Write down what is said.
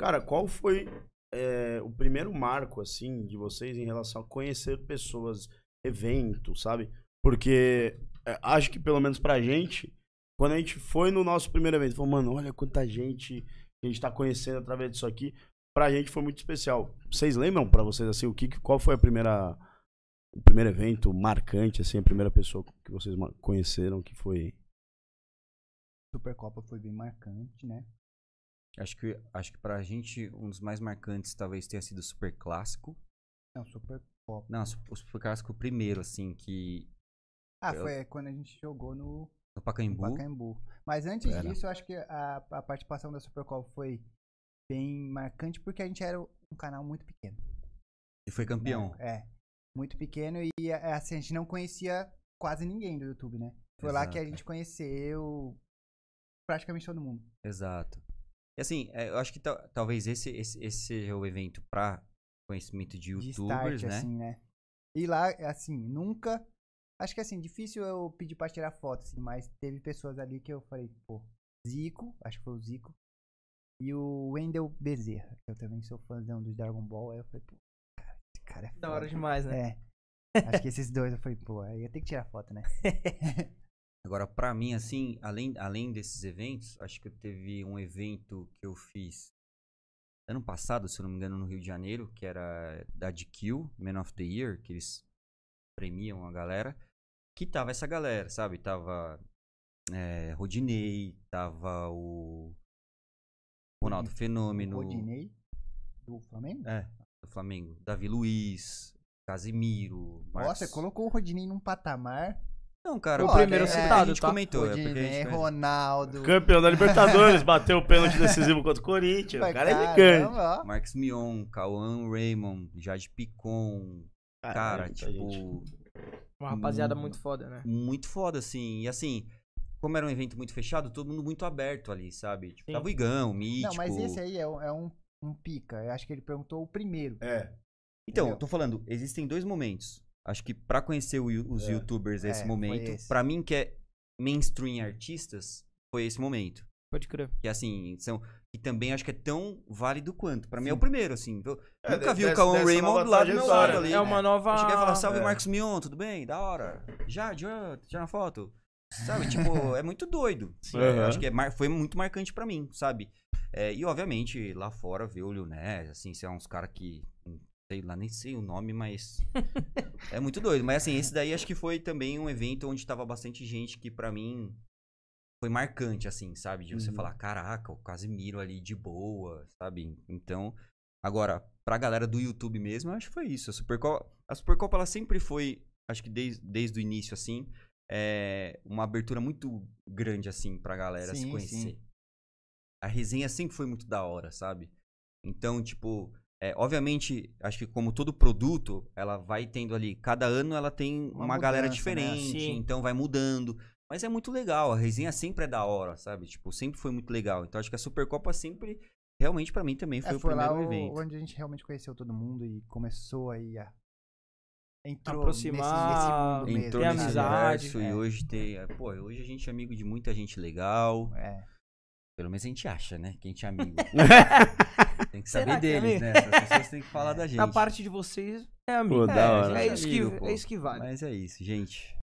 Cara, qual foi é, o primeiro marco, assim, de vocês em relação a conhecer pessoas, eventos, sabe? Porque é, acho que, pelo menos pra gente, quando a gente foi no nosso primeiro evento, falou, mano, olha quanta gente a gente tá conhecendo através disso aqui. Pra gente foi muito especial. Vocês lembram pra vocês, assim, o que, qual foi a primeira... O primeiro evento marcante, assim, a primeira pessoa que vocês conheceram que foi Supercopa foi bem marcante, né? Acho que, acho que pra gente, um dos mais marcantes talvez tenha sido o Super Clássico. Não, Super Pop. Não, o Super Clássico primeiro, assim, que. Ah, eu... foi quando a gente jogou no. No Pacaembu. No Pacaembu. Mas antes era. disso, eu acho que a, a participação da Supercopa foi bem marcante, porque a gente era um canal muito pequeno. E foi campeão. Né? É, muito pequeno e é, assim, a gente não conhecia quase ninguém do YouTube, né? Foi Exato. lá que a gente conheceu praticamente todo mundo. Exato. E assim, é, eu acho que talvez esse, esse, esse seja o evento para conhecimento de youtubers, de start, né? Assim, né? E lá, é, assim, nunca. Acho que assim, difícil eu pedir pra tirar foto, assim, mas teve pessoas ali que eu falei, pô, Zico, acho que foi o Zico, e o Wendel Bezerra, que eu também sou fãzão dos Dragon Ball, aí eu falei, pô, cara, esse cara é foda. Da hora demais, né? É. acho que esses dois eu falei, pô, aí eu tenho que tirar foto, né? Agora, para mim, assim, além, além desses eventos, acho que teve um evento que eu fiz ano passado, se eu não me engano, no Rio de Janeiro, que era da DQ, Man of the Year, que eles premiam a galera. Que tava essa galera, sabe? Tava é, Rodinei, tava o Ronaldo Fenômeno. Rodinei? Do Flamengo? É, do Flamengo. Davi Luiz, Casimiro. Marcos. Nossa, colocou o Rodinei num patamar. Não, cara, Pô, o primeiro é, citado, a gente tá? comentou. Rodinei, é gente... Né? Ronaldo. Campeão da Libertadores, bateu o pênalti decisivo contra o Corinthians. Vai, o cara, é gigante. Marcos Mion, Cauã Raymond, Jade Picon. Cara, cara tipo. Uma rapaziada um, muito foda, né? Muito foda, assim. E assim, como era um evento muito fechado, todo mundo muito aberto ali, sabe? Tipo, tava o Igão, o Mítico. Não, mas esse aí é, é um, um pica. Eu acho que ele perguntou o primeiro. É. Então, eu tô falando, existem dois momentos. Acho que para conhecer o, os é. youtubers é, é momento, para mim que é mainstream artistas, foi esse momento. Pode crer. Que assim, são e também acho que é tão válido quanto. Pra mim Sim. é o primeiro, assim. Eu é, nunca vi o Cauan Raymond lá do meu lado ali. É uma nova. Eu cheguei a falar, salve é. Marcos Mion, tudo bem? Da hora. Já, já, já na foto. Sabe, tipo, é muito doido. Sim, uhum. Acho que é, foi muito marcante pra mim, sabe? É, e obviamente, lá fora ver o Lionel, assim, ser é uns caras que sei lá, nem sei o nome, mas é muito doido. Mas assim, esse daí acho que foi também um evento onde tava bastante gente que para mim foi marcante, assim, sabe? De você uhum. falar, caraca, o Casimiro ali de boa, sabe? Então, agora, pra galera do YouTube mesmo, acho que foi isso. A Supercopa, a Supercopa ela sempre foi, acho que desde, desde o início, assim, é uma abertura muito grande, assim, pra galera sim, se conhecer. Sim. A resenha sempre foi muito da hora, sabe? Então, tipo, é, obviamente, acho que como todo produto, ela vai tendo ali, cada ano ela tem uma, uma mudança, galera né? diferente, né? então vai mudando. Mas é muito legal, a resenha sempre é da hora, sabe? Tipo, sempre foi muito legal. Então acho que a Supercopa sempre, realmente para mim também foi, é, foi o primeiro lá evento. Onde a gente realmente conheceu todo mundo e começou aí a entrou aproximar, nesse, nesse entrou mesmo, nesse né? amizade, universo, é. e hoje tem, é, pô, hoje a gente é amigo de muita gente legal. É. Pelo menos a gente acha, né? Que a gente é amigo. que saber é deles, né? As pessoas têm que falar da gente. A parte de vocês, é a minha. Pô, é, é, isso que, amigo, é isso que vale. Mas é isso, gente.